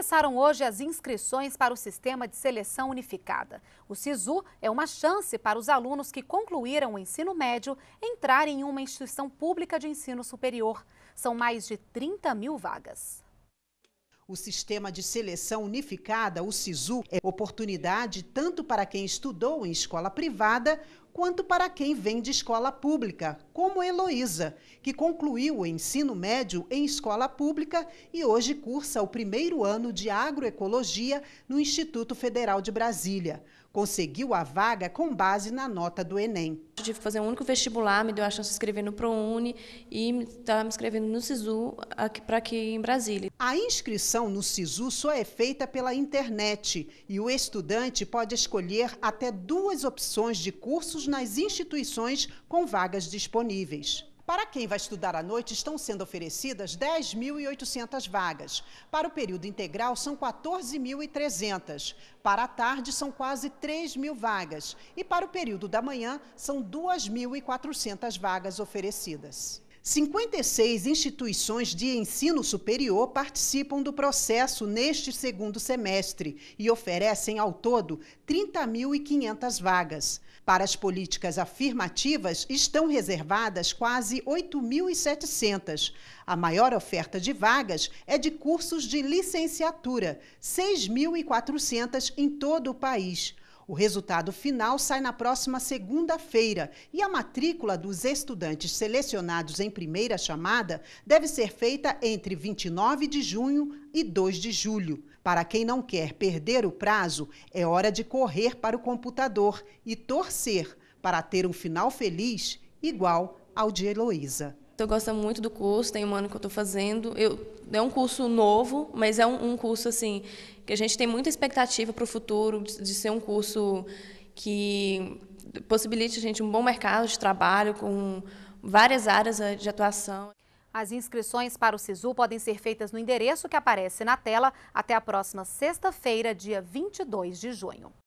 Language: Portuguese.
Começaram hoje as inscrições para o Sistema de Seleção Unificada. O SISU é uma chance para os alunos que concluíram o ensino médio entrarem em uma instituição pública de ensino superior. São mais de 30 mil vagas. O Sistema de Seleção Unificada, o SISU, é oportunidade tanto para quem estudou em escola privada quanto para quem vem de escola pública, como Heloísa, que concluiu o ensino médio em escola pública e hoje cursa o primeiro ano de agroecologia no Instituto Federal de Brasília. Conseguiu a vaga com base na nota do Enem tive que fazer um único vestibular, me deu a chance de escrever no ProUni e estava tá me inscrevendo no SISU para aqui em Brasília. A inscrição no SISU só é feita pela internet e o estudante pode escolher até duas opções de cursos nas instituições com vagas disponíveis. Para quem vai estudar à noite, estão sendo oferecidas 10.800 vagas. Para o período integral, são 14.300. Para a tarde, são quase 3.000 vagas. E para o período da manhã, são 2.400 vagas oferecidas. 56 instituições de ensino superior participam do processo neste segundo semestre e oferecem ao todo 30.500 vagas. Para as políticas afirmativas estão reservadas quase 8.700. A maior oferta de vagas é de cursos de licenciatura, 6.400 em todo o país. O resultado final sai na próxima segunda-feira e a matrícula dos estudantes selecionados em primeira chamada deve ser feita entre 29 de junho e 2 de julho. Para quem não quer perder o prazo, é hora de correr para o computador e torcer para ter um final feliz igual ao de Heloísa. Estou gostando muito do curso, tem um ano que eu estou fazendo. Eu, é um curso novo, mas é um, um curso assim que a gente tem muita expectativa para o futuro de, de ser um curso que possibilite a gente um bom mercado de trabalho com várias áreas eh, de atuação. As inscrições para o SISU podem ser feitas no endereço que aparece na tela até a próxima sexta-feira, dia 22 de junho.